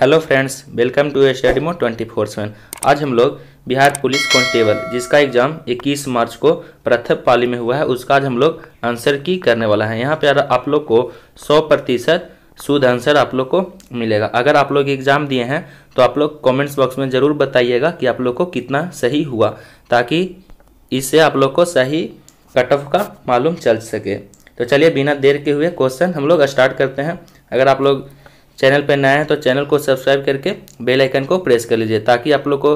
hello friends welcome to Asia twenty four seven आज हम लोग बिहार पुलिस कॉन्स्टेबल जिसका एग्जाम 21 मार्च को प्रथम पाली में हुआ है उसका आज हम लोग आंसर की करने वाला है यहाँ पे आप लोग को 100 प्रतिशत शुद्ध आंसर आप लोग को मिलेगा अगर आप लोग एग्जाम दिए हैं तो आप लोग कमेंट्स बॉक्स में ज़रूर बताइएगा कि आप लोग को कितना सही हुआ ताकि इससे आप लोग को सही कट ऑफ का मालूम चल सके तो चलिए बिना देर के हुए क्वेश्चन हम लोग स्टार्ट करते हैं अगर आप लोग चैनल पर नया है तो चैनल को सब्सक्राइब करके बेल आइकन को प्रेस कर लीजिए ताकि आप लोग को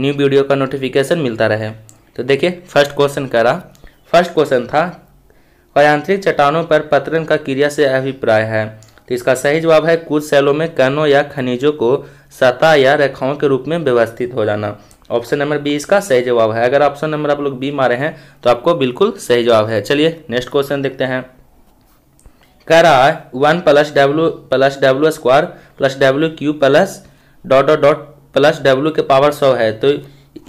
न्यू वीडियो का नोटिफिकेशन मिलता रहे तो देखिए फर्स्ट क्वेश्चन रहा फर्स्ट क्वेश्चन था और चट्टानों पर पतरन का क्रिया से अभिप्राय है तो इसका सही जवाब है कुछ सेलों में कणों या खनिजों को सतह या रेखाओं के रूप में व्यवस्थित हो जाना ऑप्शन नंबर बी इसका सही जवाब है अगर ऑप्शन नंबर आप लोग बी मारे हैं तो आपको बिल्कुल सही जवाब है चलिए नेक्स्ट क्वेश्चन देखते हैं कह रहा है one plus W plus W square plus W Q plus dot dot dot plus W के पावर सौ है तो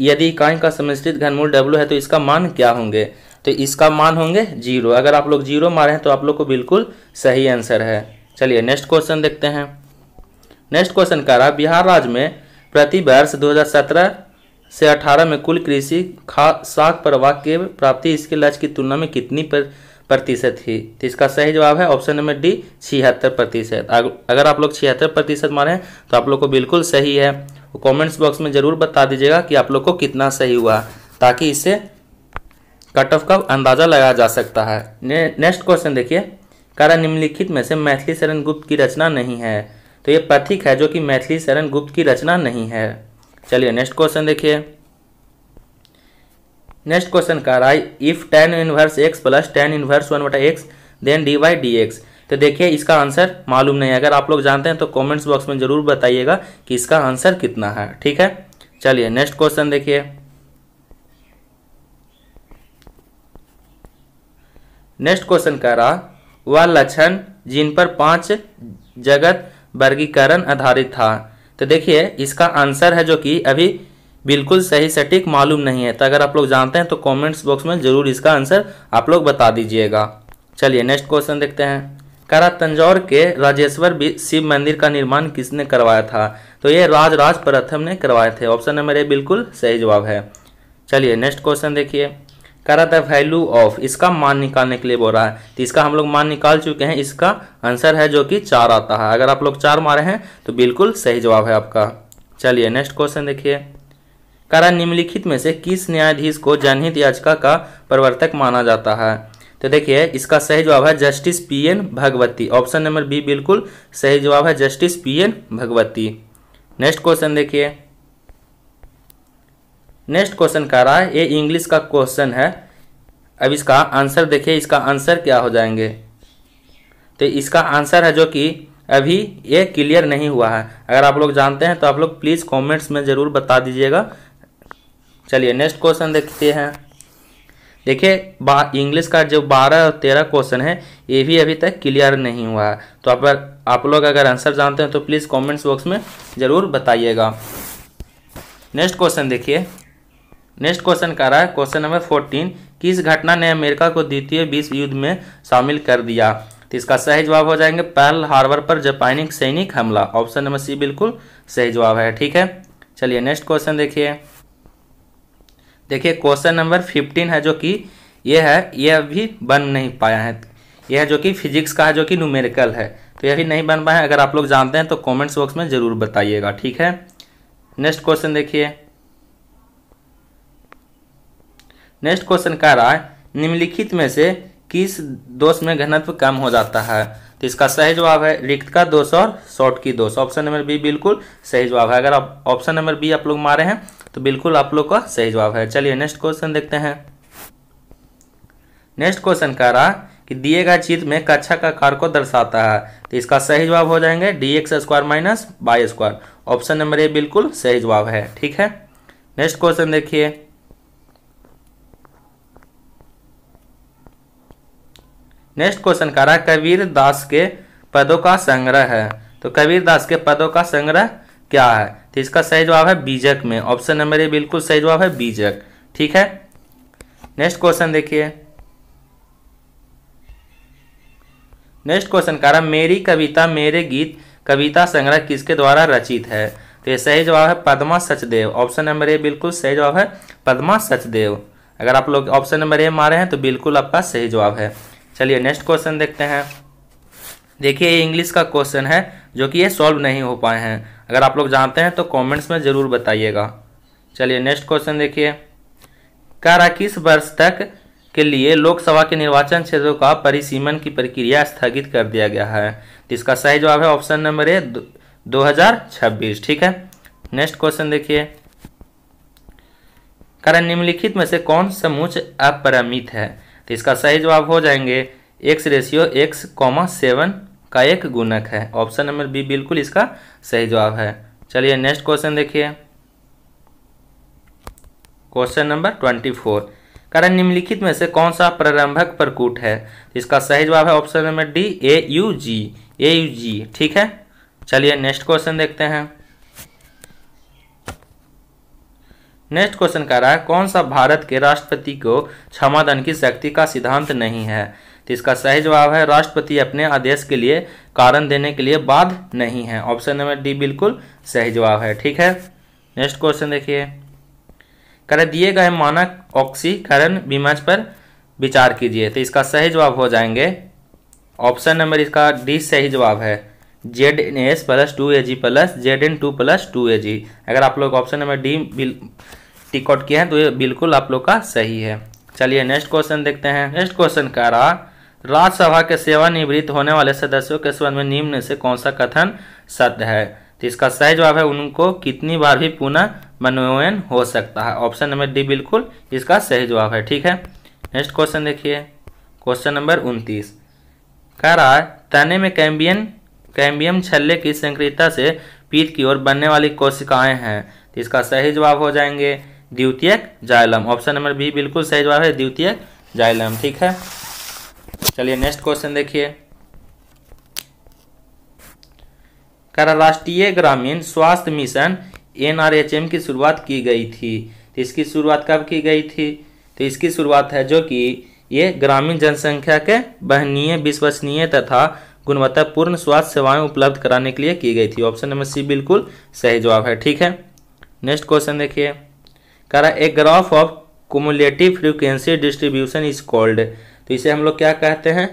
यदि इकाई का समिश्रित घनमूल डब्ल्यू है तो इसका मान क्या होंगे तो इसका मान होंगे जीरो अगर आप लोग जीरो मारे हैं तो आप लोग को बिल्कुल सही आंसर है चलिए नेक्स्ट क्वेश्चन देखते हैं नेक्स्ट क्वेश्चन कह रहा है बिहार राज्य में प्रति वर्ष सत्रह से अठारह में कुल कृषि खा साग प्रवाह के प्राप्ति इसके लक्ष्य की तुलना में कितनी पर प्रतिशत ही तो इसका सही जवाब है ऑप्शन नंबर डी छिहत्तर प्रतिशत अगर आप लोग छिहत्तर प्रतिशत मारे तो आप लोग को बिल्कुल सही है कमेंट्स बॉक्स में ज़रूर बता दीजिएगा कि आप लोग को कितना सही हुआ ताकि इससे कट ऑफ का अंदाज़ा लगाया जा सकता है ने, नेक्स्ट क्वेश्चन देखिए कारा निम्नलिखित में से मैथिली शरण गुप्त की रचना नहीं है तो ये पथिक है जो कि मैथिली शरण गुप्त की रचना नहीं है चलिए नेक्स्ट क्वेश्चन देखिए नेक्स्ट क्वेश्चन कह रहा है if tan inverse x plus tan inverse one बटा x then d y d x तो देखिए इसका आंसर मालूम नहीं है अगर आप लोग जानते हैं तो कमेंट्स बॉक्स में जरूर बताइएगा कि इसका आंसर कितना है ठीक है चलिए नेक्स्ट क्वेश्चन देखिए नेक्स्ट क्वेश्चन कह रहा वह लक्षण जिन पर पांच जगत वर्गीकरण आधारित था तो देखिए इसका आंसर है जो कि अभी बिल्कुल सही सटीक मालूम नहीं है तो अगर आप लोग जानते हैं तो कमेंट्स बॉक्स में जरूर इसका आंसर आप लोग बता दीजिएगा चलिए नेक्स्ट क्वेश्चन देखते हैं करा तंजौर के राजेश्वर शिव मंदिर का निर्माण किसने करवाया था तो ये राजराज प्रथम ने करवाए थे ऑप्शन नंबर ए बिल्कुल सही जवाब है चलिए नेक्स्ट क्वेश्चन देखिए करा द वैल्यू ऑफ इसका मान निकालने के लिए बोल रहा है तो इसका हम लोग मान निकाल चुके हैं इसका आंसर है जो कि चार आता है अगर आप लोग चार मारे हैं तो बिल्कुल सही जवाब है आपका चलिए नेक्स्ट क्वेश्चन देखिए कारण निम्नलिखित में से किस न्यायाधीश को जनहित याचिका का प्रवर्तक माना जाता है तो देखिए इसका सही जवाब है justice P N Bhagwati option number B बिल्कुल सही जवाब है justice P N Bhagwati next question देखिए नेक्स्ट क्वेश्चन कह रहा है ये इंग्लिश का क्वेश्चन है अब इसका आंसर देखिए इसका आंसर क्या हो जाएंगे तो इसका आंसर है जो कि अभी ये क्लियर नहीं हुआ है अगर आप लोग जानते हैं तो आप लोग प्लीज़ कमेंट्स में ज़रूर बता दीजिएगा चलिए नेक्स्ट क्वेश्चन देखते हैं देखिए बा इंग्लिश का जो बारह और तेरह क्वेश्चन है ये भी अभी तक क्लियर नहीं हुआ है तो आप आप लोग अगर आंसर जानते हैं तो प्लीज़ कमेंट्स बॉक्स में ज़रूर बताइएगा नेक्स्ट क्वेश्चन देखिए नेक्स्ट क्वेश्चन कह रहा है क्वेश्चन नंबर फोर्टीन किस घटना ने अमेरिका को द्वितीय विश्व युद्ध में शामिल कर दिया तो इसका सही जवाब हो जाएंगे पहल हार्बर पर जापानी सैनिक हमला ऑप्शन नंबर सी बिल्कुल सही जवाब है ठीक है चलिए नेक्स्ट क्वेश्चन देखिए देखिए क्वेश्चन नंबर फिफ्टीन है जो कि ये है ये अभी बन नहीं पाया है यह जो कि फिजिक्स का है जो कि न्यूमेरिकल है तो यह भी नहीं बन पाया अगर आप लोग जानते हैं तो कमेंट्स बॉक्स में ज़रूर बताइएगा ठीक है नेक्स्ट क्वेश्चन देखिए नेक्स्ट क्वेश्चन कह रहा है निम्नलिखित में से किस दोष में घनत्व कम हो जाता है तो इसका सही जवाब है रिक्त का दोष और शॉर्ट की दोष ऑप्शन नंबर बी बिल्कुल सही जवाब है अगर आप ऑप्शन नंबर बी आप लोग मारे हैं तो बिल्कुल आप लोग का सही जवाब है चलिए नेक्स्ट क्वेश्चन देखते हैं नेक्स्ट क्वेश्चन कह रहा कि दिए गए चित्र में कक्षा का कार को दर्शाता है तो इसका सही जवाब हो जाएंगे d x square minus by square option number A बिल्कुल सही जवाब है ठीक है नेक्स्ट क्वेश्चन देखिए नेक्स्ट क्वेश्चन कह रहा है कबीर दास के पदों का संग्रह है तो कबीर दास के पदों का संग्रह क्या है तो इसका सही जवाब है बीजक में ऑप्शन नंबर ए बिल्कुल सही जवाब है बीजक ठीक है नेक्स्ट क्वेश्चन देखिए नेक्स्ट क्वेश्चन कह रहा है मेरी कविता मेरे गीत कविता संग्रह किसके द्वारा रचित है तो ये सही जवाब है Padma Sachdev option number A बिल्कुल सही जवाब है पद्मा सचदेव अगर आप लोग ऑप्शन नंबर ए मारे हैं तो बिल्कुल आपका सही जवाब है चलिए नेक्स्ट क्वेश्चन देखते हैं देखिए ये इंग्लिश का क्वेश्चन है जो कि ये सॉल्व नहीं हो पाए हैं अगर आप लोग जानते हैं तो कमेंट्स में ज़रूर बताइएगा चलिए नेक्स्ट क्वेश्चन देखिए कारा किस वर्ष तक के लिए लोकसभा के निर्वाचन क्षेत्रों का परिसीमन की प्रक्रिया स्थगित कर दिया गया है तो इसका सही जवाब है ऑप्शन नंबर ए दो हजार छब्बीस ठीक है नेक्स्ट क्वेश्चन देखिए कारण निम्नलिखित में से कौन समूच अपरमित है तो इसका सही जवाब हो जाएंगे x ratio x comma seven का एक गुणक है ऑप्शन नंबर बी बिल्कुल इसका सही जवाब है चलिए नेक्स्ट क्वेश्चन देखिए क्वेश्चन नंबर ट्वेंटी फोर कारण निम्नलिखित में से कौन सा प्रारंभक प्रकूट है तो इसका सही जवाब है option number D A U G A U G ठीक है चलिए नेक्स्ट क्वेश्चन देखते हैं नेक्स्ट क्वेश्चन कह रहा है कौन सा भारत के राष्ट्रपति को क्षमादान की शक्ति का सिद्धांत नहीं है तो इसका सही जवाब है राष्ट्रपति अपने आदेश के लिए कारण देने के लिए बाध नहीं है ऑप्शन नंबर डी बिल्कुल सही जवाब है ठीक है नेक्स्ट क्वेश्चन देखिए कह दिए गए मानक ऑक्सीकरण विमर्श पर विचार कीजिए तो इसका सही जवाब हो जाएंगे ऑप्शन नंबर इसका डी सही जवाब है Z N S plus two A G plus Z N two plus two A G अगर आप लोग ऑप्शन नंबर डी बिल किया किए हैं तो ये बिल्कुल आप लोग का सही है चलिए नेक्स्ट क्वेश्चन देखते हैं नेक्स्ट क्वेश्चन कह रहा राज्यसभा के सेवानिवृत्त होने वाले सदस्यों के संबंध में निम्न से कौन सा कथन सत्य है तो इसका सही जवाब है उनको कितनी बार भी पुनः मनोनयन हो सकता है ऑप्शन नंबर डी बिल्कुल इसका सही जवाब है ठीक है नेक्स्ट क्वेश्चन देखिए क्वेश्चन नंबर उनतीस कह रहा है तने में कैम्बियन कैम्बियम छल्ले की संक्रियता से पीत की ओर बनने वाली कोशिकाएं हैं तो इसका सही जवाब हो जाएंगे द्वितीयक जाइलम ऑप्शन नंबर बी बिल्कुल सही जवाब है द्वितीयक जाइलम ठीक है चलिए नेक्स्ट क्वेश्चन देखिए करा राष्ट्रीय ग्रामीण स्वास्थ्य मिशन एनआरएचएम की शुरुआत की गई थी तो इसकी शुरुआत कब की गई थी तो इसकी शुरुआत है जो कि ये ग्रामीण जनसंख्या के बहनीय विश्वसनीय तथा गुणवत्तापूर्ण स्वास्थ्य सेवाएं उपलब्ध कराने के लिए की गई थी ऑप्शन नंबर सी बिल्कुल सही जवाब है ठीक है नेक्स्ट क्वेश्चन देखिए करा a graph of cumulative frequency distribution is called तो इसे हम लोग क्या कहते हैं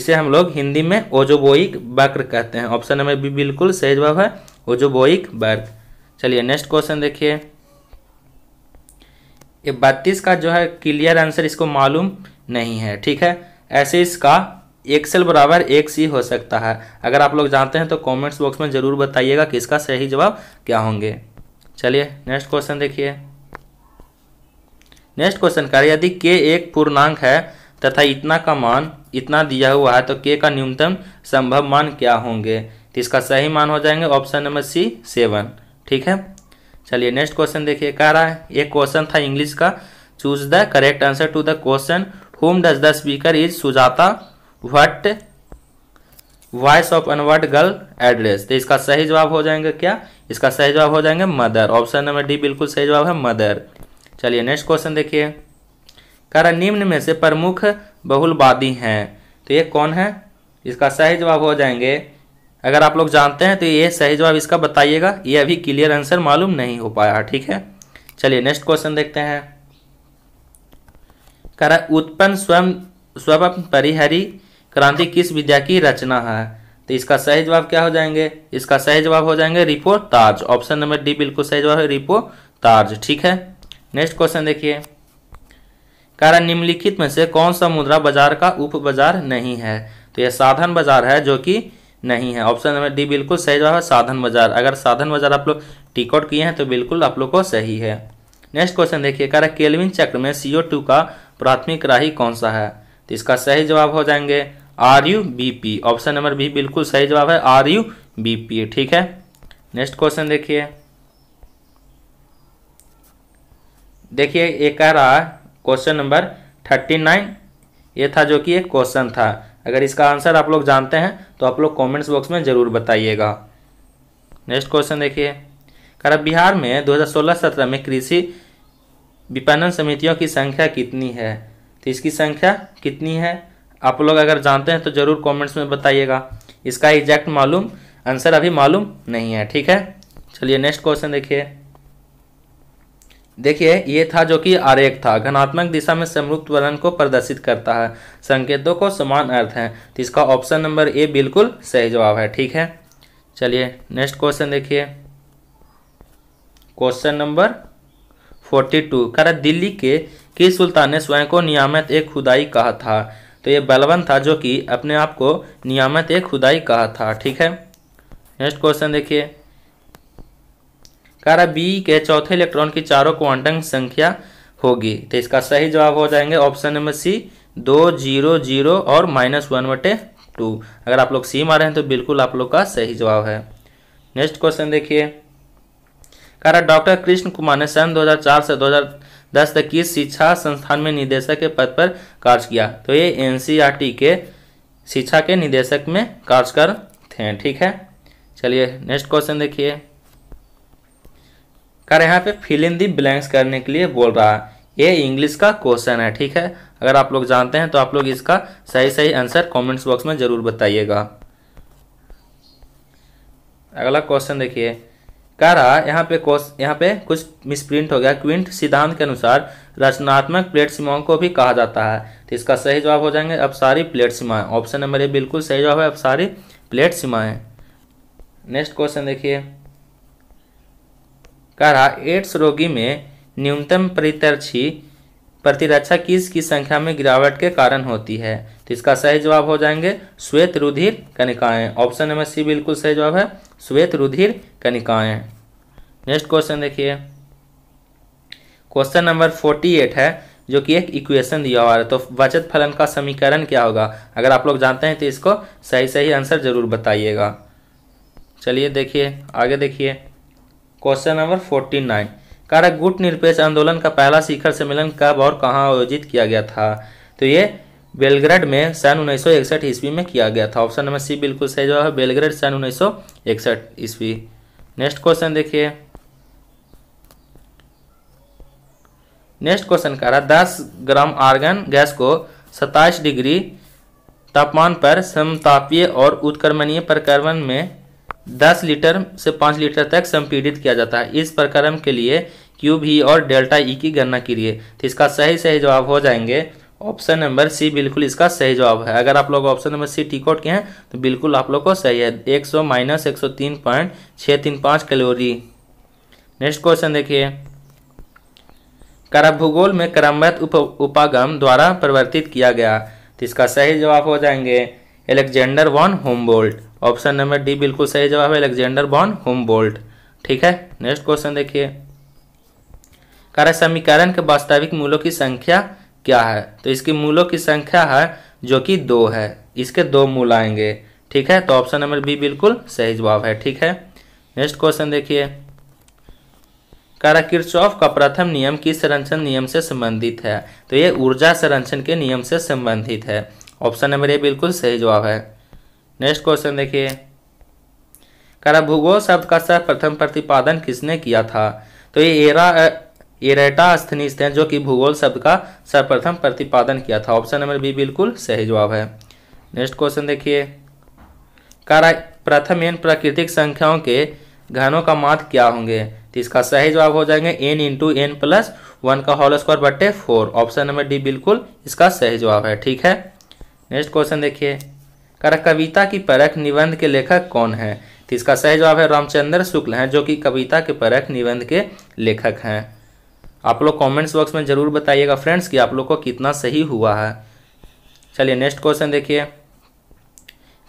इसे हम लोग हिंदी में ओजोबोइक वक्र कहते हैं ऑप्शन नंबर बी बिल्कुल सही जवाब है ओजोबोइक वक्र चलिए नेक्स्ट क्वेश्चन देखिए ये बत्तीस का जो है क्लियर आंसर इसको मालूम नहीं है ठीक है ऐसे इसका एक्सेल बराबर एक सी हो सकता है अगर आप लोग जानते हैं तो कमेंट्स बॉक्स में ज़रूर बताइएगा कि इसका सही जवाब क्या होंगे चलिए नेक्स्ट क्वेश्चन देखिए नेक्स्ट क्वेश्चन का यदि के एक पूर्णांक है तथा इतना का मान इतना दिया हुआ है तो के का न्यूनतम संभव मान क्या होंगे तो इसका सही मान हो जाएंगे ऑप्शन नंबर सी सेवन ठीक है चलिए नेक्स्ट क्वेश्चन देखिए कह रहा है एक क्वेश्चन था इंग्लिश का choose the correct answer to the question whom does the speaker is Sujata what voice of unward girl address तो इसका सही जवाब हो जाएंगे क्या इसका सही जवाब हो जाएंगे मदर ऑप्शन नंबर डी बिल्कुल सही जवाब है मदर चलिए नेक्स्ट क्वेश्चन देखिए कह निम्न में से प्रमुख बहुलवादी हैं तो ये कौन है इसका सही जवाब हो जाएंगे अगर आप लोग जानते हैं तो ये सही जवाब इसका बताइएगा ये अभी क्लियर आंसर मालूम नहीं हो पाया ठीक है चलिए नेक्स्ट क्वेश्चन देखते हैं कर उत्पन्न स्वयं स्वयं परिहरी क्रांति किस विद्या की रचना है तो इसका सही जवाब क्या हो जाएंगे इसका सही जवाब हो जाएंगे रिपो ताज ऑप्शन नंबर डी बिल्कुल सही जवाब है रिपो ताज ठीक है नेक्स्ट क्वेश्चन देखिए कारण निम्नलिखित में से कौन सा मुद्रा बाजार का उप बाजार नहीं है तो यह साधन बाजार है जो कि नहीं है ऑप्शन नंबर डी बिल्कुल सही जवाब है साधन बाजार अगर साधन बाजार आप लोग टिकॉट किए हैं तो बिल्कुल आप लोग को सही है नेक्स्ट क्वेश्चन देखिए कह रहा केल्विन चक्र में सीओ टू का प्राथमिक राही कौन सा है तो इसका सही जवाब हो जाएंगे R U B P option number B बिल्कुल सही जवाब है आर यू बी पी ठीक है नेक्स्ट क्वेश्चन देखिए देखिए ये कह रहा क्वेश्चन नंबर थर्टी नाइन ये था जो कि एक क्वेश्चन था अगर इसका आंसर आप लोग जानते हैं तो आप लोग कमेंट्स बॉक्स में ज़रूर बताइएगा नेक्स्ट क्वेश्चन देखिए कह बिहार में 2016-17 में कृषि विपणन समितियों की संख्या कितनी है तो इसकी संख्या कितनी है आप लोग अगर जानते हैं तो ज़रूर कमेंट्स में बताइएगा इसका एग्जैक्ट मालूम आंसर अभी मालूम नहीं है ठीक है चलिए नेक्स्ट क्वेश्चन देखिए देखिए ये था जो कि आरेक था घनात्मक दिशा में समृक्त वर्ण को प्रदर्शित करता है संकेतों को समान अर्थ है तो इसका ऑप्शन नंबर ए बिल्कुल सही जवाब है ठीक है चलिए नेक्स्ट क्वेश्चन देखिए क्वेश्चन नंबर फोर्टी टू कर दिल्ली के किस सुल्तान ने स्वयं को नियामत एक खुदाई कहा था तो ये बलवन था जो कि अपने आप को नियामत ए खुदाई कहा था ठीक है नेक्स्ट क्वेश्चन देखिए कह रहा बी के चौथे इलेक्ट्रॉन की चारों क्वांटम संख्या होगी तो इसका सही जवाब हो जाएंगे ऑप्शन नंबर सी दो जीरो जीरो और माइनस वन बटे टू अगर आप लोग सी मारे हैं तो बिल्कुल आप लोग का सही जवाब है नेक्स्ट क्वेश्चन देखिए कह रहा डॉक्टर कृष्ण कुमार ने सन चार से हजार दस तक की शिक्षा संस्थान में निदेशक के पद पर कार्य किया तो ये एनसीईआरटी e के शिक्षा के निदेशक में कार्यकर थे ठीक है चलिए नेक्स्ट क्वेश्चन देखिए कर यहाँ पे फिल इन दी ब्लैंक्स करने के लिए बोल रहा है ये इंग्लिश का क्वेश्चन है ठीक है अगर आप लोग जानते हैं तो आप लोग इसका सही सही आंसर कमेंट्स बॉक्स में ज़रूर बताइएगा अगला क्वेश्चन देखिए कह रहा यहाँ पे यहाँ पे कुछ मिसप्रिंट हो गया क्विंट सिद्धांत के अनुसार रचनात्मक प्लेट सीमाओं को भी कहा जाता है तो इसका सही जवाब हो जाएंगे सारी प्लेट सीमाएं ऑप्शन नंबर ए बिल्कुल सही जवाब है सारी प्लेट सीमाएं नेक्स्ट क्वेश्चन देखिए कह रहा एड्स रोगी में न्यूनतम परितर्क्षी प्रतिरक्षा किस की संख्या में गिरावट के कारण होती है तो इसका सही जवाब हो जाएंगे श्वेत रुधिर कनिकाएं ऑप्शन नंबर सी बिल्कुल सही जवाब है श्वेत रुधिर कनिकाएं नेक्स्ट क्वेश्चन देखिए क्वेश्चन नंबर फोर्टी एट है जो कि एक इक्वेशन दिया हुआ है तो बचत फलन का समीकरण क्या होगा अगर आप लोग जानते हैं तो इसको सही सही आंसर जरूर बताइएगा चलिए देखिए आगे देखिए क्वेश्चन नंबर फोर्टी नाइन कारक गुट निरपेक्ष आंदोलन का पहला शिखर सम्मेलन कब और कहाँ आयोजित किया गया था तो ये बेलग्रेड में सन उन्नीस सौ इकसठ ईस्वी में किया गया था ऑप्शन नंबर सी बिल्कुल सही जवाब है बेलग्रेड सन उन्नीस सौ इकसठ ईस्वी नेक्स्ट क्वेश्चन देखिए नेक्स्ट क्वेश्चन कह रहा दस ग्राम आर्गन गैस को सताइस डिग्री तापमान पर समतापीय और उत्कर्मणीय प्रकरण में 10 लीटर से 5 लीटर तक संपीड़ित किया जाता है इस प्रक्रम के लिए क्यू भी और डेल्टा ई e की गणना करिए तो इसका सही सही जवाब हो जाएंगे ऑप्शन नंबर सी बिल्कुल इसका सही जवाब है अगर आप लोग ऑप्शन नंबर सी आउट किए हैं तो बिल्कुल आप लोग को सही है एक सौ माइनस एक सौ तीन पॉइंट छः तीन पाँच कैलोरी नेक्स्ट क्वेश्चन देखिए भूगोल में क्रमवत उप उपागम द्वारा परिवर्तित किया गया तो इसका सही जवाब हो जाएंगे Alexander von Humboldt option number D बिल्कुल सही जवाब है अलेक्जेंडर बॉन होम बोल्ट ठीक है नेक्स्ट क्वेश्चन देखिए कार्य समीकरण के वास्तविक मूलों की संख्या क्या है तो इसकी मूलों की संख्या है जो कि दो है इसके दो मूल आएंगे ठीक है तो ऑप्शन नंबर बी बिल्कुल सही जवाब है ठीक है नेक्स्ट क्वेश्चन देखिए कारा का प्रथम नियम किस संरक्षण नियम से संबंधित है तो ये ऊर्जा संरक्षण के नियम से संबंधित है ऑप्शन नंबर ए बिल्कुल सही जवाब है नेक्स्ट क्वेश्चन देखिए करा भूगोल शब्द का सर प्रथम प्रतिपादन किसने किया था तो ये एरा एरेटा स्थनिस्त हैं जो कि भूगोल शब्द का सर्वप्रथम प्रतिपादन किया था ऑप्शन नंबर बी बिल्कुल सही जवाब है नेक्स्ट क्वेश्चन देखिए कारा प्रथम एन प्राकृतिक संख्याओं के घनों का मात क्या होंगे तो इसका सही जवाब हो जाएंगे n into n plus one का होल स्क्वायर बटे फोर ऑप्शन नंबर डी बिल्कुल इसका सही जवाब है ठीक है नेक्स्ट क्वेश्चन देखिए कर कविता की परख निबंध के लेखक कौन है तो इसका सही जवाब है रामचंद्र शुक्ल हैं जो कि कविता के परख निबंध के लेखक हैं आप लोग कमेंट्स बॉक्स में ज़रूर बताइएगा फ्रेंड्स कि आप लोग को कितना सही हुआ है चलिए नेक्स्ट क्वेश्चन देखिए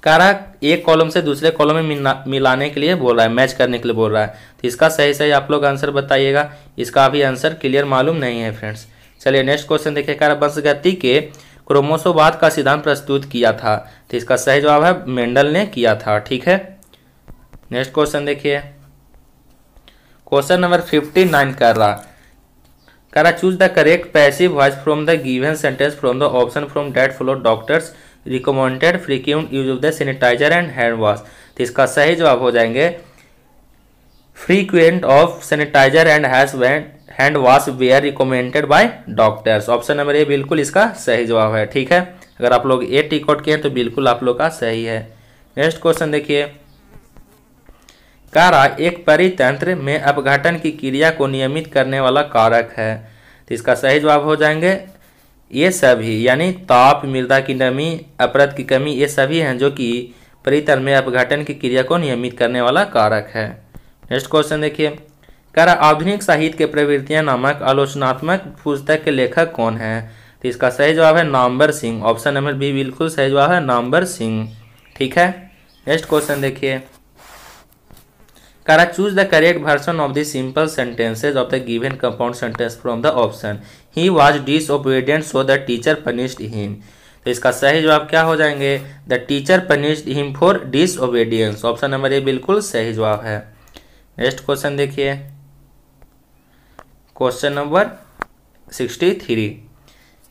कारा एक कॉलम से दूसरे कॉलम में मिलाने के लिए बोल रहा है मैच करने के लिए बोल रहा है तो इसका सही सही आप लोग आंसर बताइएगा इसका अभी आंसर क्लियर मालूम नहीं है फ्रेंड्स चलिए नेक्स्ट क्वेश्चन देखिए कारा वंशगति के क्रोमोसोवाद का सिद्धांत प्रस्तुत किया था तो इसका सही जवाब है मेंडल ने किया था ठीक है नेक्स्ट क्वेश्चन देखिए क्वेश्चन नंबर फिफ्टी नाइन कर रहा कर रहा choose the correct passive voice from the given sentence from the option from date flow doctors recommended frequent use of the sanitiser and hand wash तो इसका सही जवाब हो जाएंगे frequent of sanitiser and has went hand wash were recommended by doctors option number A बिल्कुल इसका सही जवाब है ठीक है अगर आप लोग ए टिक आउट किए हैं तो बिल्कुल आप लोग का सही है नेक्स्ट क्वेश्चन देखिए कारा एक परितंत्र में अपघटन की क्रिया को नियमित करने वाला कारक है तो इसका सही जवाब हो जाएंगे ये सभी यानी ताप मृदा की नमी अपरत की कमी ये सभी हैं जो कि परितंत्र में अपघटन की क्रिया को नियमित करने वाला कारक है नेक्स्ट क्वेश्चन देखिए कर आधुनिक साहित्य के प्रवृत्तियां नामक आलोचनात्मक पुस्तक के लेखक कौन है तो इसका सही जवाब है Nambar Singh option number B बिल्कुल सही जवाब है नामबर सिंह ठीक है नेक्स्ट क्वेश्चन देखिए करा choose the correct version of the simple sentences of the given compound sentence from the option he was disobedient so the teacher punished him तो इसका सही जवाब क्या हो जाएंगे the teacher punished him for disobedience option number A बिल्कुल सही जवाब है नेक्स्ट क्वेश्चन देखिए क्वेश्चन नंबर सिक्सटी थ्री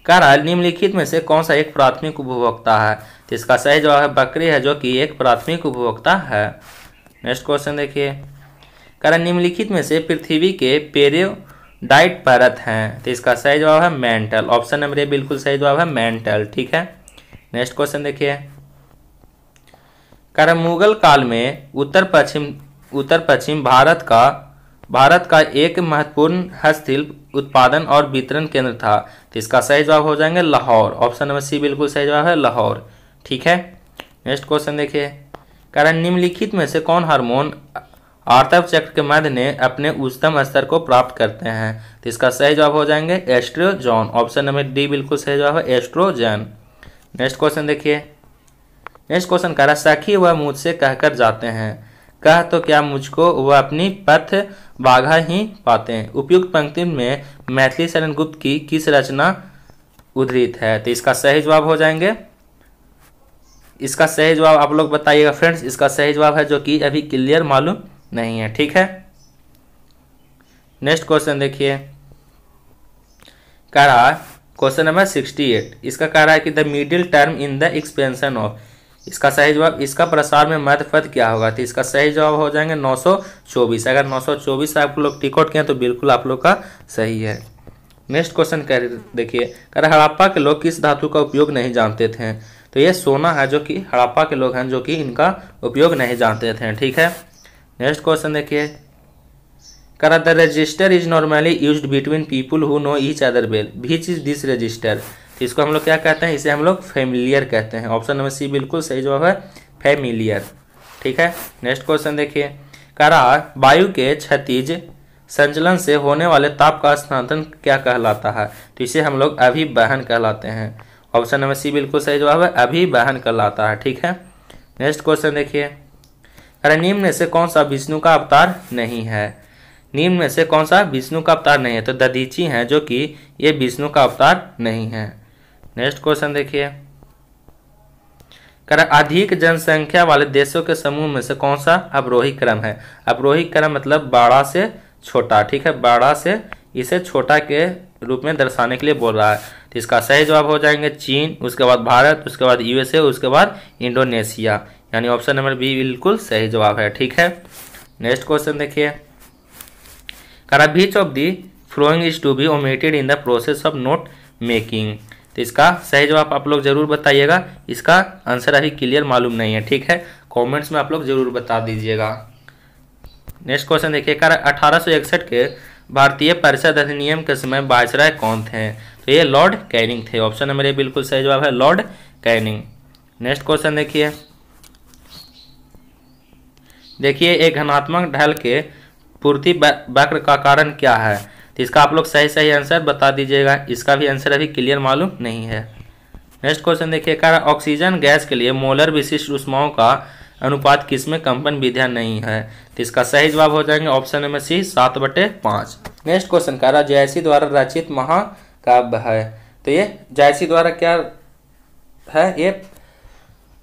कह रहा है निम्नलिखित में से कौन सा एक प्राथमिक उपभोक्ता है तो इसका सही जवाब है बकरी है जो कि एक प्राथमिक उपभोक्ता है नेक्स्ट क्वेश्चन देखिए कह रहा निम्नलिखित में से पृथ्वी के डाइट परत हैं तो इसका सही जवाब है मेंटल ऑप्शन नंबर ए बिल्कुल सही जवाब है मेंटल ठीक है नेक्स्ट क्वेश्चन देखिए कह रहा मुगल काल में उत्तर पश्चिम उत्तर पश्चिम भारत का भारत का एक महत्वपूर्ण हस्तशिल्प उत्पादन और वितरण केंद्र था तो इसका सही जवाब हो जाएंगे लाहौर ऑप्शन नंबर सी बिल्कुल सही जवाब है लाहौर ठीक है नेक्स्ट क्वेश्चन देखिए कारण निम्नलिखित में से कौन हार्मोन आर्तव चक्र के मध्य ने अपने उच्चतम स्तर को प्राप्त करते हैं तो इसका सही जवाब हो जाएंगे एस्ट्रोजॉन ऑप्शन नंबर डी बिल्कुल सही जवाब है एस्ट्रोजन नेक्स्ट क्वेश्चन देखिए नेक्स्ट क्वेश्चन कह रहा सखी वह मुझसे कहकर जाते हैं कह तो क्या मुझको वह अपनी पथ बाघा ही पाते हैं उपयुक्त पंक्ति में मैथिली शरण गुप्त की किस रचना उदृत है तो इसका सही जवाब हो जाएंगे इसका सही जवाब आप लोग बताइएगा फ्रेंड्स इसका सही जवाब है जो कि अभी क्लियर मालूम नहीं है ठीक है नेक्स्ट क्वेश्चन देखिए कह रहा क्वेश्चन नंबर सिक्सटी एट इसका कह रहा है कि the middle term in the expansion of इसका सही जवाब इसका प्रसार में मध्य पद क्या होगा तो इसका सही जवाब हो जाएंगे 924 अगर 924 आप लोग टिकआउट किए तो बिल्कुल आप लोग का सही है नेक्स्ट क्वेश्चन कह देखिए कर हड़प्पा के लोग किस धातु का उपयोग नहीं जानते थे तो ये सोना है जो कि हड़प्पा के लोग हैं जो कि इनका उपयोग नहीं जानते थे ठीक है नेक्स्ट क्वेश्चन देखिए करा the register is normally use between people who know each other well which is this register तो इसको हम लोग क्या कहते हैं इसे हम लोग फेमिलियर कहते हैं ऑप्शन नंबर सी बिल्कुल सही जवाब है फेमिलियर ठीक है नेक्स्ट क्वेश्चन देखिए करा वायु के क्षतिज संचलन से होने वाले ताप का स्थानांतरण क्या कहलाता है तो इसे हम लोग अभी बहन कहलाते हैं ऑप्शन नंबर सी बिल्कुल सही जवाब है अभी बहन कहलाता है ठीक है नेक्स्ट क्वेश्चन देखिए अरे निम्न से कौन सा विष्णु का अवतार नहीं है निम्न में से कौन सा विष्णु का अवतार नहीं है तो ददीची है जो कि ये विष्णु का अवतार नहीं है नेक्स्ट क्वेश्चन देखिए कर अधिक जनसंख्या वाले देशों के समूह में से कौन सा अवरोही क्रम है अवरोही क्रम मतलब बाड़ा से छोटा ठीक है बड़ा से इसे छोटा के रूप में दर्शाने के लिए बोल रहा है तो इसका सही जवाब हो जाएंगे चीन उसके बाद भारत उसके बाद यूएसए उसके बाद इंडोनेशिया यानी ऑप्शन नंबर बी बिल्कुल सही जवाब है ठीक है नेक्स्ट क्वेश्चन देखिए कर which of the following is to be omitted in the process of note making तो इसका सही जवाब आप लोग जरूर बताइएगा इसका आंसर अभी क्लियर मालूम नहीं है ठीक है कमेंट्स में आप लोग जरूर बता दीजिएगा नेक्स्ट क्वेश्चन देखिए अठारह के भारतीय परिषद अधिनियम के समय बाजराय कौन थे तो ये लॉर्ड कैनिंग थे ऑप्शन नंबर ये बिल्कुल सही जवाब है लॉर्ड कैनिंग नेक्स्ट क्वेश्चन देखिए देखिए एक घनात्मक ढल के पूर्ति वक्र का कारण क्या है तो इसका आप लोग सही सही आंसर बता दीजिएगा इसका भी आंसर अभी क्लियर मालूम नहीं है नेक्स्ट क्वेश्चन देखिए ऑक्सीजन गैस के लिए मोलर विशिष्ट उष्माओं का अनुपात किसमें कंपन विधिया नहीं है तो इसका सही जवाब हो जाएंगे ऑप्शन नंबर सी सात बटे पाँच नेक्स्ट क्वेश्चन कह रहा जयसी द्वारा रचित महाकाव्य है तो ये जयसी द्वारा क्या है ये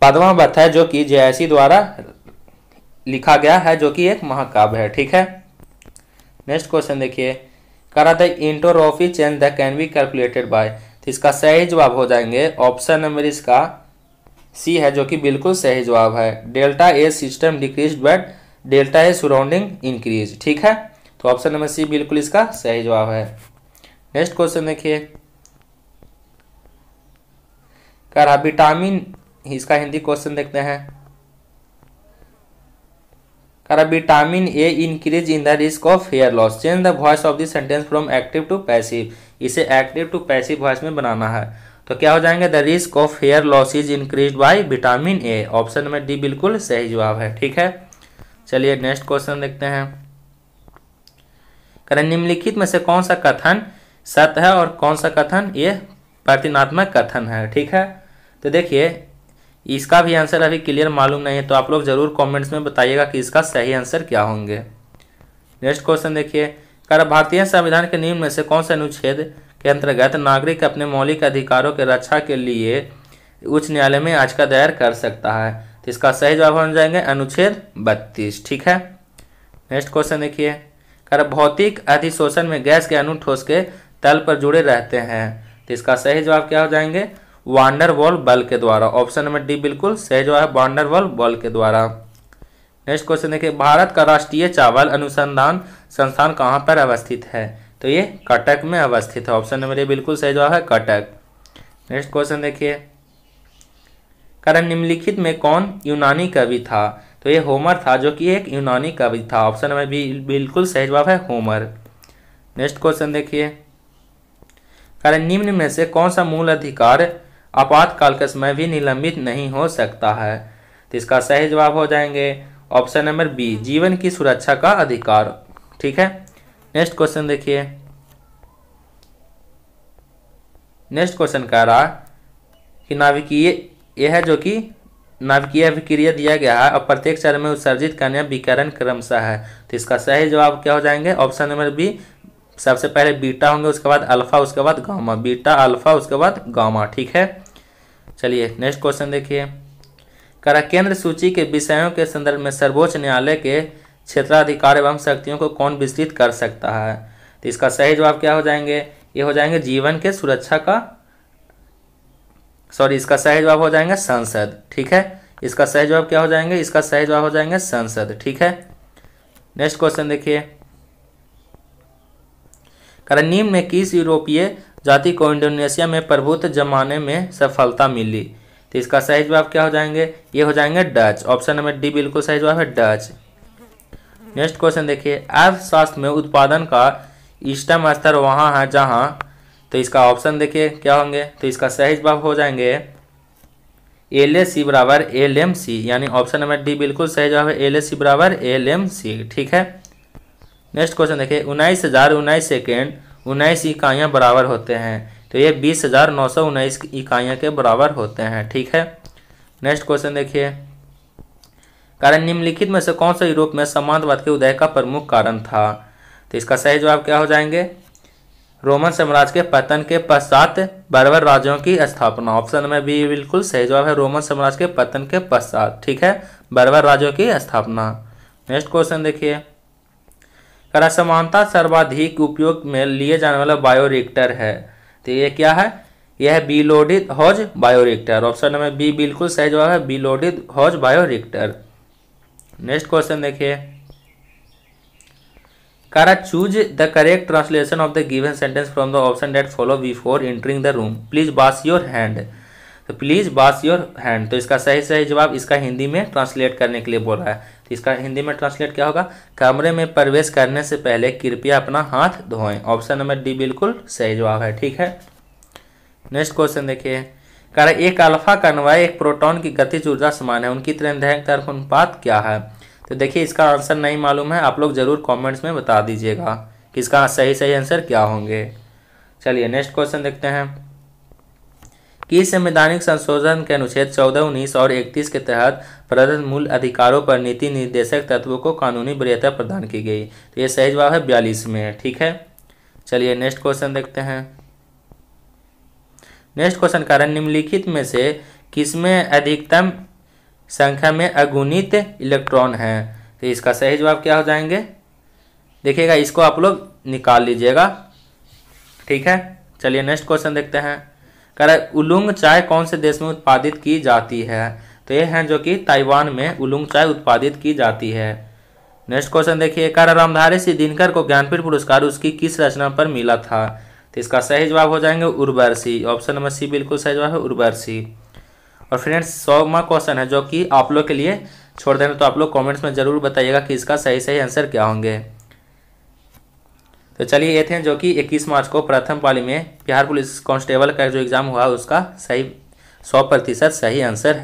बत है जो कि जयसी द्वारा लिखा गया है जो कि एक महाकाव्य है ठीक है नेक्स्ट क्वेश्चन देखिए करा the interior of each the can be calculated by तो इसका सही जवाब हो जाएंगे ऑप्शन नंबर इसका सी है जो कि बिल्कुल सही जवाब है delta A system decrease but delta A surrounding increase ठीक है तो ऑप्शन नंबर सी बिल्कुल इसका सही जवाब है नेक्स्ट क्वेश्चन देखिए करा विटामिन इसका हिंदी क्वेश्चन देखते हैं करा vitamin A increase in the risk of hair loss change the voice of the sentence from active to passive इसे एक्टिव टू पैसिव वॉइस में बनाना है तो क्या हो जाएंगे the risk of hair loss is increase by vitamin A option number D बिल्कुल सही जवाब है ठीक है चलिए नेक्स्ट क्वेश्चन देखते हैं करें निम्नलिखित में से कौन सा कथन सत्य है और कौन सा कथन ये प्रतिनात्मक कथन है ठीक है तो देखिए इसका भी आंसर अभी क्लियर मालूम नहीं है तो आप लोग ज़रूर कमेंट्स में बताइएगा कि इसका सही आंसर क्या होंगे नेक्स्ट क्वेश्चन देखिए कर भारतीय संविधान के निम्न में से कौन से अनुच्छेद के अंतर्गत नागरिक अपने मौलिक अधिकारों के रक्षा के लिए उच्च न्यायालय में याचिका दायर कर सकता है तो इसका सही जवाब बन जाएंगे अनुच्छेद बत्तीस ठीक है नेक्स्ट क्वेश्चन देखिए कर भौतिक अधिशोषण में गैस के अनुठोस ठोस के तल पर जुड़े रहते हैं तो इसका सही जवाब क्या हो जाएंगे वांडर वॉल बल के द्वारा ऑप्शन नंबर डी बिल्कुल सही जो है वॉन्डर वॉल बल के द्वारा नेक्स्ट क्वेश्चन देखिए भारत का राष्ट्रीय चावल अनुसंधान संस्थान कहाँ पर अवस्थित है तो ये कटक में अवस्थित है ऑप्शन नंबर ए बिल्कुल सही जवाब है कटक नेक्स्ट क्वेश्चन देखिए करण निम्नलिखित में कौन यूनानी कवि था तो ये होमर था जो कि एक यूनानी कवि था ऑप्शन नंबर बी बिल्कुल सही जवाब है होमर नेक्स्ट क्वेश्चन देखिए करण निम्न में से कौन सा मूल अधिकार आपातकाल का समय भी निलंबित नहीं हो सकता है तो इसका सही जवाब हो जाएंगे ऑप्शन नंबर बी जीवन की सुरक्षा का अधिकार ठीक है नेक्स्ट क्वेश्चन देखिए नेक्स्ट क्वेश्चन कह रहा कि नाभिकीय यह है जो कि नाभिकीय अभिक्रिया दिया गया है और प्रत्येक चरण में उत्सर्जित करने विकरण क्रमशः है तो इसका सही जवाब क्या हो जाएंगे ऑप्शन नंबर बी सबसे पहले बीटा होंगे उसके बाद अल्फा उसके बाद गामा बीटा अल्फा उसके बाद गामा ठीक है चलिए नेक्स्ट क्वेश्चन देखिए करा केंद्र सूची के विषयों के संदर्भ में सर्वोच्च न्यायालय के क्षेत्राधिकार एवं शक्तियों को कौन विस्तृत कर सकता है तो इसका सही जवाब क्या हो जाएंगे ये हो जाएंगे जीवन के सुरक्षा का सॉरी इसका सही जवाब हो जाएंगे संसद ठीक है इसका सही जवाब क्या हो जाएंगे इसका सही जवाब हो जाएंगे संसद ठीक है नेक्स्ट क्वेश्चन देखिए कारण निम्न में किस यूरोपीय जाति को इंडोनेशिया में प्रभुत्व जमाने में सफलता मिली तो इसका सही जवाब क्या हो जाएंगे ये हो जाएंगे डच ऑप्शन नंबर डी बिल्कुल सही जवाब है डच नेक्स्ट क्वेश्चन देखिए अर्थशास्त्र में उत्पादन का इष्टम स्तर वहाँ है जहाँ तो इसका ऑप्शन देखिए क्या होंगे तो इसका सही जवाब हो जाएंगे एल ए सी बराबर एल एम सी यानी ऑप्शन नंबर डी बिल्कुल सही जवाब है एल ए सी बराबर एल एम सी ठीक है नेक्स्ट क्वेश्चन देखिए उन्नीस हजार उन्नीस सेकेंड उन्नीस इकाइयाँ बराबर होते हैं तो ये बीस हज़ार नौ सौ उन्नीस इकाइयाँ के बराबर होते हैं ठीक है नेक्स्ट क्वेश्चन देखिए कारण निम्नलिखित में से कौन सा यूरोप में समांतवाद के उदय का प्रमुख कारण था तो इसका सही जवाब क्या हो जाएंगे रोमन साम्राज्य के पतन के पश्चात बर्बर राज्यों की स्थापना ऑप्शन नंबर बी बिल्कुल सही जवाब है रोमन साम्राज्य के पतन के पश्चात ठीक है बर्बर राज्यों की स्थापना नेक्स्ट क्वेश्चन देखिए कर असमानता सर्वाधिक उपयोग में लिए जाने वाला बायोरिएक्टर है तो ये क्या है यह बीलोडित हौज बायोरिएक्टर ऑप्शन नंबर बी बिल्कुल सही जवाब है बीलोडित हौज बायोरिएक्टर नेक्स्ट क्वेश्चन देखिए करा choose the correct translation of the given sentence from the option that follow before entering the room please wash your hand तो प्लीज़ वॉश योर हैंड तो इसका सही सही जवाब इसका हिंदी में ट्रांसलेट करने के लिए बोल रहा है तो इसका हिंदी में ट्रांसलेट क्या होगा कमरे में प्रवेश करने से पहले कृपया अपना हाथ धोएं ऑप्शन नंबर डी बिल्कुल सही जवाब है ठीक है नेक्स्ट क्वेश्चन देखिए कह रहा एक अल्फा कन्वाय एक प्रोटॉन की गति ऊर्जा समान है उनकी तरह तरफ अनुपात क्या है तो देखिए इसका आंसर नहीं मालूम है आप लोग जरूर कमेंट्स में बता दीजिएगा कि इसका सही सही आंसर क्या होंगे चलिए नेक्स्ट क्वेश्चन देखते हैं कि संवैधानिक संशोधन के अनुच्छेद 14, 19 और 31 के तहत प्रदत्त मूल अधिकारों पर नीति निर्देशक तत्वों को कानूनी वरीयता प्रदान की गई तो ये सही जवाब है बयालीस में है ठीक है चलिए नेक्स्ट क्वेश्चन देखते हैं नेक्स्ट क्वेश्चन कारण निम्नलिखित में से किसमें अधिकतम संख्या में अगुणित इलेक्ट्रॉन हैं तो इसका सही जवाब क्या हो जाएंगे देखिएगा इसको आप लोग निकाल लीजिएगा ठीक है चलिए नेक्स्ट क्वेश्चन देखते हैं कर उलुंग चाय कौन से देश में उत्पादित की जाती है तो ये है जो कि ताइवान में उलुंग चाय उत्पादित की जाती है नेक्स्ट क्वेश्चन देखिए कर रामधारी सिंह दिनकर को ज्ञानपीठ पुरस्कार उसकी किस रचना पर मिला था तो इसका सही जवाब हो जाएंगे उर्वरसी ऑप्शन नंबर सी बिल्कुल सही जवाब है उर्वरसी और फ्रेंड्स सौवा क्वेश्चन है जो कि आप लोग के लिए छोड़ देना तो आप लोग कमेंट्स में ज़रूर बताइएगा कि इसका सही सही आंसर क्या होंगे तो चलिए ये थे जो कि 21 मार्च को प्रथम पाली में बिहार पुलिस कांस्टेबल का जो एग्ज़ाम हुआ उसका सही सौ प्रतिशत सही आंसर है